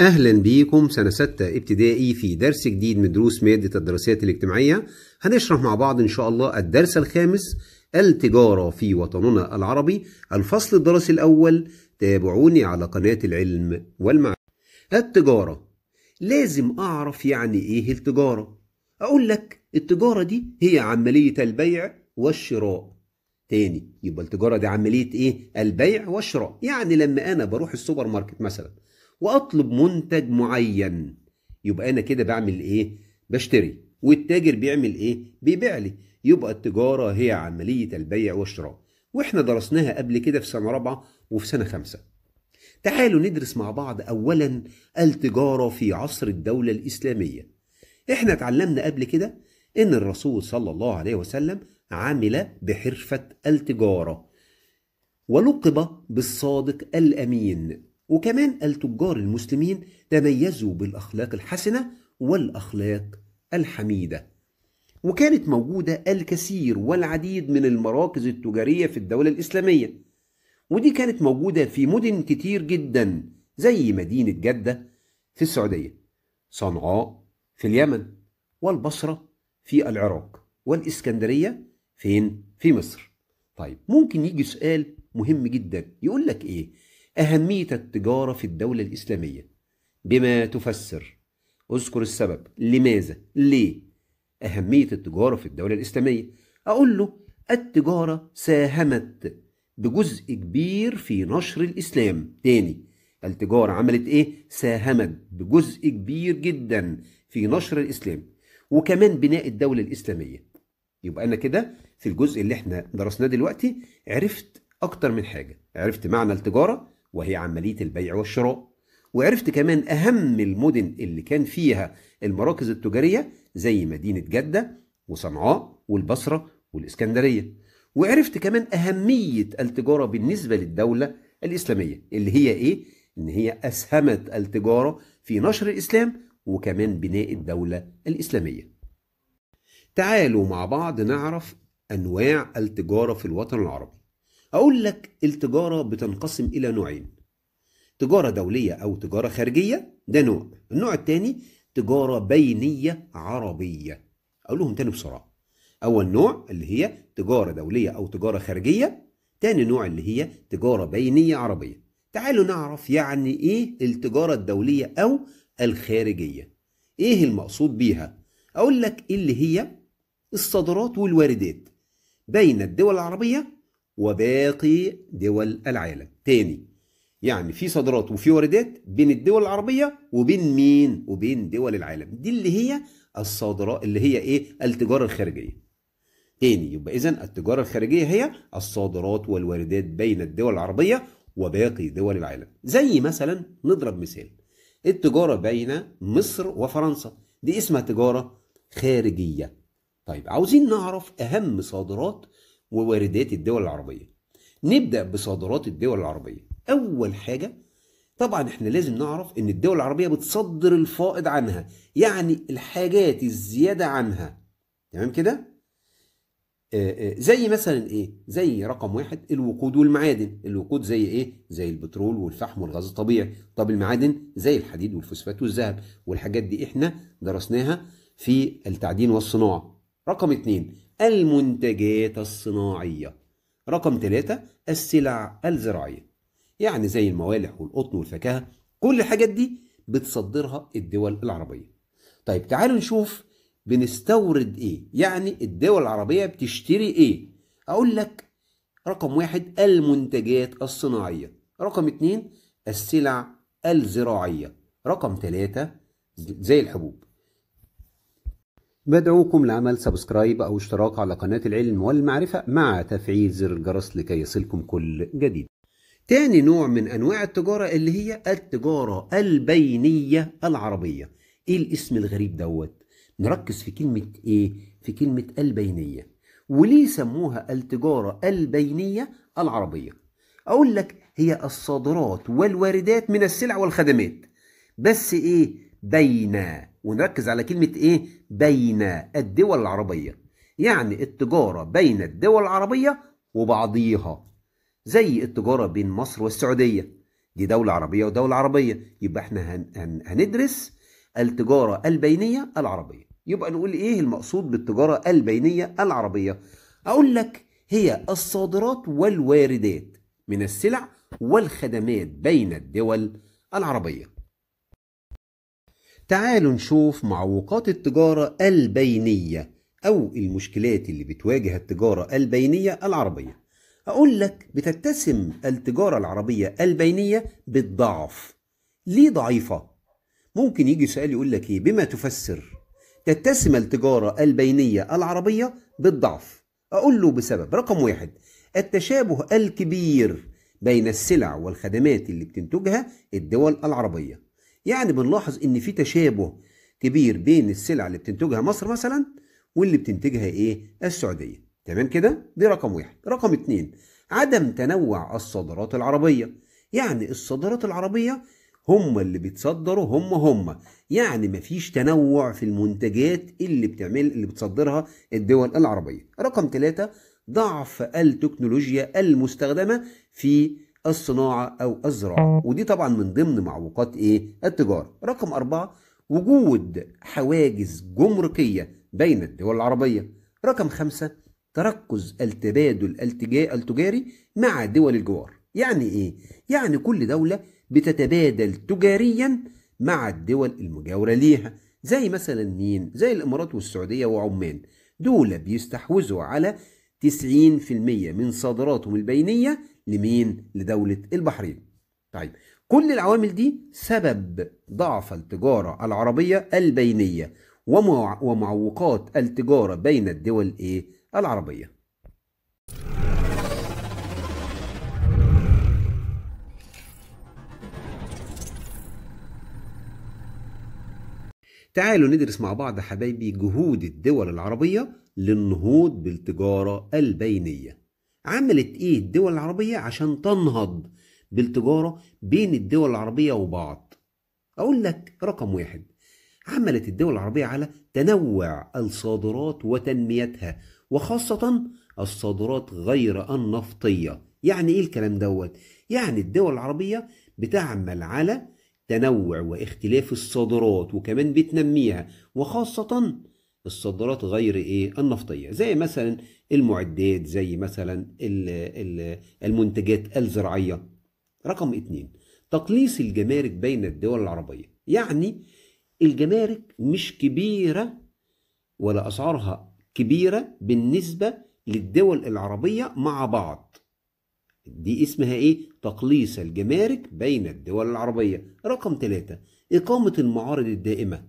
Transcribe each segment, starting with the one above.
اهلا بيكم سنة ستة ابتدائي في درس جديد من دروس مادة الدراسات الاجتماعية هنشرح مع بعض ان شاء الله الدرس الخامس التجارة في وطننا العربي الفصل الدراسي الاول تابعوني على قناة العلم والمعرفة التجارة لازم اعرف يعني ايه التجارة اقول لك التجارة دي هي عملية البيع والشراء تاني يبقى التجارة دي عملية ايه البيع والشراء يعني لما انا بروح السوبر ماركت مثلا واطلب منتج معين يبقى انا كده بعمل ايه بشتري والتاجر بيعمل ايه بيبيع لي يبقى التجاره هي عمليه البيع والشراء واحنا درسناها قبل كده في سنه رابعه وفي سنه خمسه تعالوا ندرس مع بعض اولا التجاره في عصر الدوله الاسلاميه احنا اتعلمنا قبل كده ان الرسول صلى الله عليه وسلم عمل بحرفه التجاره ولقب بالصادق الامين وكمان التجار المسلمين تميزوا بالأخلاق الحسنة والأخلاق الحميدة وكانت موجودة الكثير والعديد من المراكز التجارية في الدولة الإسلامية ودي كانت موجودة في مدن كتير جدا زي مدينة جدة في السعودية صنعاء في اليمن والبصرة في العراق والإسكندرية فين؟ في مصر طيب ممكن يجي سؤال مهم جدا يقول لك إيه؟ أهمية التجارة في الدولة الإسلامية بما تفسر أذكر السبب لماذا ليه أهمية التجارة في الدولة الإسلامية أقول له التجارة ساهمت بجزء كبير في نشر الإسلام تاني التجارة عملت إيه؟ ساهمت بجزء كبير جدا في نشر الإسلام وكمان بناء الدولة الإسلامية يبقى أنا كده في الجزء اللي احنا درسناه دلوقتي عرفت أكتر من حاجة عرفت معنى التجارة وهي عملية البيع والشراء وعرفت كمان أهم المدن اللي كان فيها المراكز التجارية زي مدينة جدة وصنعاء والبصرة والإسكندرية وعرفت كمان أهمية التجارة بالنسبة للدولة الإسلامية اللي هي إيه؟ إن هي أسهمت التجارة في نشر الإسلام وكمان بناء الدولة الإسلامية تعالوا مع بعض نعرف أنواع التجارة في الوطن العربي أقول لك التجارة بتنقسم إلى نوعين تجارة دولية أو تجارة خارجية ده نوع النوع الثاني تجارة بينية عربية أقولهم تاني بسرعة أول نوع اللي هي تجارة دولية أو تجارة خارجية تاني نوع اللي هي تجارة بينية عربية تعالوا نعرف يعني إيه التجارة الدولية أو الخارجية إيه المقصود بيها أقول لك اللي هي الصادرات والواردات بين الدول العربية وباقي دول العالم تاني يعني في صادرات وفي واردات بين الدول العربية وبين مين وبين دول العالم دي اللي هي الصادرات اللي هي ايه التجارة الخارجية تاني يبقى اذا التجارة الخارجية هي الصادرات والواردات بين الدول العربية وباقي دول العالم زي مثلا نضرب مثال التجارة بين مصر وفرنسا دي اسمها تجارة خارجية طيب عاوزين نعرف أهم صادرات وواردات الدول العربية نبدأ بصادرات الدول العربية أول حاجة طبعا احنا لازم نعرف ان الدول العربية بتصدر الفائض عنها يعني الحاجات الزيادة عنها تمام كده آه، آه، زي مثلا ايه زي رقم واحد الوقود والمعادن الوقود زي ايه زي البترول والفحم والغاز الطبيعي طب المعادن زي الحديد والفوسفات والذهب والحاجات دي احنا درسناها في التعدين والصناعة رقم اتنين المنتجات الصناعية رقم ثلاثة السلع الزراعية يعني زي الموالح والقطن والفاكهة كل الحاجات دي بتصدرها الدول العربية طيب تعالوا نشوف بنستورد ايه يعني الدول العربية بتشتري ايه اقول لك رقم واحد المنتجات الصناعية رقم اتنين السلع الزراعية رقم ثلاثة زي الحبوب بدعوكم لعمل سبسكرايب أو اشتراك على قناة العلم والمعرفة مع تفعيل زر الجرس لكي يصلكم كل جديد تاني نوع من أنواع التجارة اللي هي التجارة البينية العربية إيه الاسم الغريب دوت نركز في كلمة إيه في كلمة البينية وليه سموها التجارة البينية العربية أقول لك هي الصادرات والواردات من السلع والخدمات بس إيه بينه ونركز على كلمة إيه؟ بين الدول العربية يعني التجارة بين الدول العربية وبعضيها زي التجارة بين مصر والسعودية دي دولة عربية ودولة عربية يبقى احنا هن هن هندرس التجارة البينية العربية يبقى نقول ايه المقصود بالتجارة البينية العربية اقول لك هي الصادرات والواردات من السلع والخدمات بين الدول العربيه تعالوا نشوف معوقات التجارة البينية أو المشكلات اللي بتواجه التجارة البينية العربية أقول لك بتتسم التجارة العربية البينية بالضعف ليه ضعيفة؟ ممكن يجي سؤال يقول لك إيه بما تفسر تتسم التجارة البينية العربية بالضعف أقول له بسبب رقم واحد التشابه الكبير بين السلع والخدمات اللي بتنتجها الدول العربية يعني بنلاحظ ان في تشابه كبير بين السلع اللي بتنتجها مصر مثلا واللي بتنتجها ايه السعوديه تمام كده دي رقم واحد رقم اتنين عدم تنوع الصادرات العربيه يعني الصادرات العربيه هم اللي بيتصدروا هم هم يعني مفيش تنوع في المنتجات اللي بتعمل اللي بتصدرها الدول العربيه رقم ثلاثة ضعف التكنولوجيا المستخدمه في الصناعة أو الزراعة ودي طبعا من ضمن معوقات إيه التجارة رقم أربعة وجود حواجز جمركية بين الدول العربية رقم خمسة تركز التبادل التجاري مع دول الجوار يعني إيه؟ يعني كل دولة بتتبادل تجاريا مع الدول المجاورة ليها زي مثلا مين؟ زي الإمارات والسعودية وعمان دول بيستحوذوا على 90% من صادراتهم البينية لمين؟ لدولة البحرين. طيب كل العوامل دي سبب ضعف التجارة العربية البينية ومعوقات التجارة بين الدول ايه؟ العربية. تعالوا ندرس مع بعض حبايبي جهود الدول العربية للنهوض بالتجارة البينية عملت ايه الدول العربية عشان تنهض بالتجارة بين الدول العربية وبعض اقول لك رقم واحد عملت الدول العربية على تنوع الصادرات وتنميتها وخاصة الصادرات غير النفطية يعني ايه الكلام دوت يعني الدول العربية بتعمل على تنوع واختلاف الصادرات وكمان بتنميها وخاصة الصادرات غير ايه النفطيه زي مثلا المعدات زي مثلا المنتجات الزراعيه رقم اتنين تقليص الجمارك بين الدول العربيه يعني الجمارك مش كبيره ولا اسعارها كبيره بالنسبه للدول العربيه مع بعض دي اسمها ايه تقليص الجمارك بين الدول العربيه رقم ثلاثة اقامه المعارض الدائمه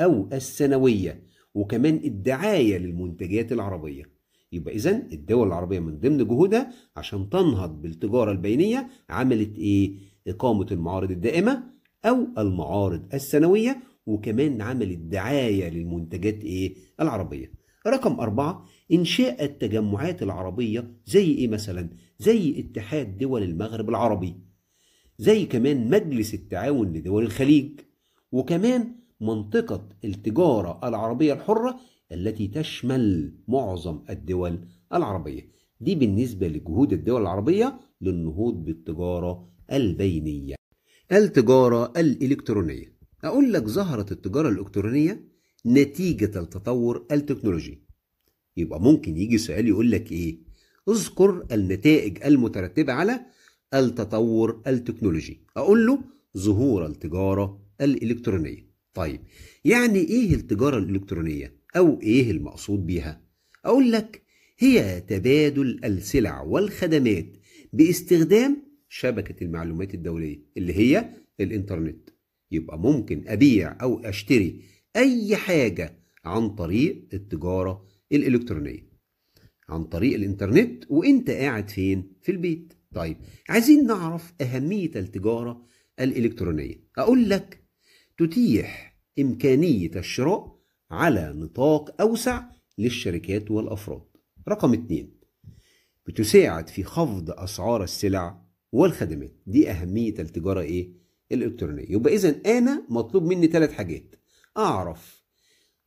او السنويه وكمان الدعاية للمنتجات العربية يبقى إذا الدول العربية من ضمن جهودها عشان تنهض بالتجارة البينية عملت إيه؟ إقامة المعارض الدائمة أو المعارض السنوية وكمان عملت دعاية للمنتجات إيه؟ العربية رقم أربعة إنشاء التجمعات العربية زي إيه مثلا؟ زي اتحاد دول المغرب العربي زي كمان مجلس التعاون لدول الخليج وكمان منطقة التجارة العربية الحرة التي تشمل معظم الدول العربية دي بالنسبة لجهود الدول العربية للنهوض بالتجارة البينية التجارة الإلكترونية أقول لك ظهرت التجارة الإلكترونية نتيجة التطور التكنولوجي يبقى ممكن يجي سؤال يقول لك إيه اذكر النتائج المترتبة على التطور التكنولوجي أقول له ظهور التجارة الإلكترونية طيب يعني إيه التجارة الإلكترونية أو إيه المقصود بيها؟ أقول لك هي تبادل السلع والخدمات باستخدام شبكة المعلومات الدولية اللي هي الإنترنت يبقى ممكن أبيع أو أشتري أي حاجة عن طريق التجارة الإلكترونية عن طريق الإنترنت وإنت قاعد فين؟ في البيت طيب عايزين نعرف أهمية التجارة الإلكترونية أقول لك تتيح إمكانية الشراء على نطاق أوسع للشركات والأفراد. رقم اتنين بتساعد في خفض أسعار السلع والخدمات دي أهمية التجارة إيه؟ الإلكترونية يبقى إذا أنا مطلوب مني ثلاث حاجات أعرف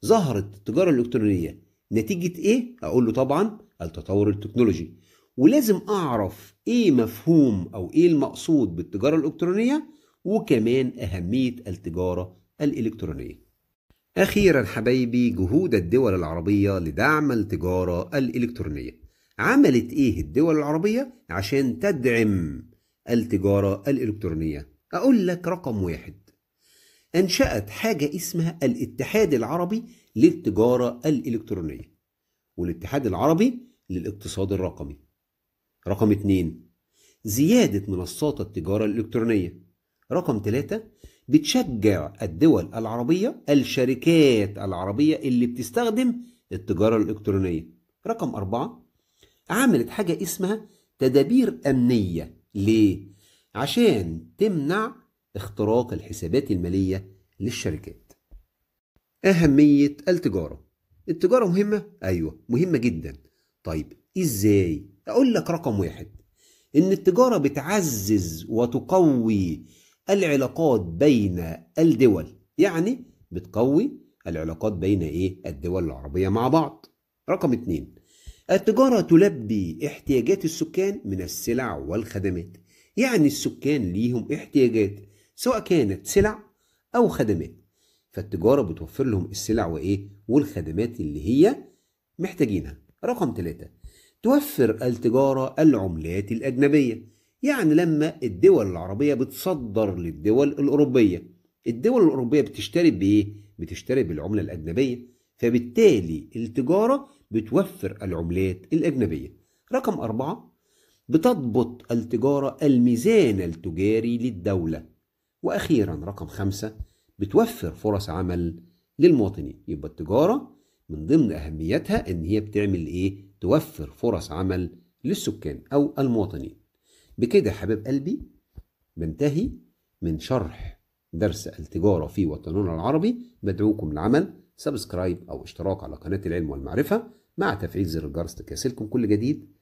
ظهرت التجارة الإلكترونية نتيجة إيه؟ أقول له طبعا التطور التكنولوجي ولازم أعرف إيه مفهوم أو إيه المقصود بالتجارة الإلكترونية وكمان أهمية التجارة الإلكترونية أخيرا حبايبي جهود الدول العربية لدعم التجارة الإلكترونية عملت إيه الدول العربية عشان تدعم التجارة الإلكترونية أقول لك رقم واحد أنشأت حاجة اسمها الاتحاد العربي للتجارة الإلكترونية والاتحاد العربي للاقتصاد الرقمي رقم اتنين زيادة منصات التجارة الإلكترونية رقم ثلاثة بتشجع الدول العربية الشركات العربية اللي بتستخدم التجارة الإلكترونية رقم أربعة عملت حاجة اسمها تدابير أمنية ليه؟ عشان تمنع اختراق الحسابات المالية للشركات أهمية التجارة التجارة مهمة؟ أيوة مهمة جدا طيب إزاي؟ أقول لك رقم واحد إن التجارة بتعزز وتقوي العلاقات بين الدول يعني بتقوي العلاقات بين ايه الدول العربية مع بعض رقم اتنين التجارة تلبي احتياجات السكان من السلع والخدمات يعني السكان ليهم احتياجات سواء كانت سلع أو خدمات فالتجارة بتوفر لهم السلع وإيه والخدمات اللي هي محتاجينها رقم ثلاثة توفر التجارة العملات الأجنبية يعني لما الدول العربية بتصدر للدول الأوروبية الدول الأوروبية بتشتري بإيه؟ بتشتري بالعملة الأجنبية فبالتالي التجارة بتوفر العملات الأجنبية رقم أربعة بتضبط التجارة الميزان التجاري للدولة وأخيرا رقم خمسة بتوفر فرص عمل للمواطنين يبقى التجارة من ضمن أهميتها إن هي بتعمل إيه؟ توفر فرص عمل للسكان أو المواطنين بكده يا حبيب قلبي بنتهي من شرح درس التجارة في وطننا العربي بدعوكم لعمل سبسكرايب أو اشتراك على قناة العلم والمعرفة مع تفعيل زر الجرس لكي كل جديد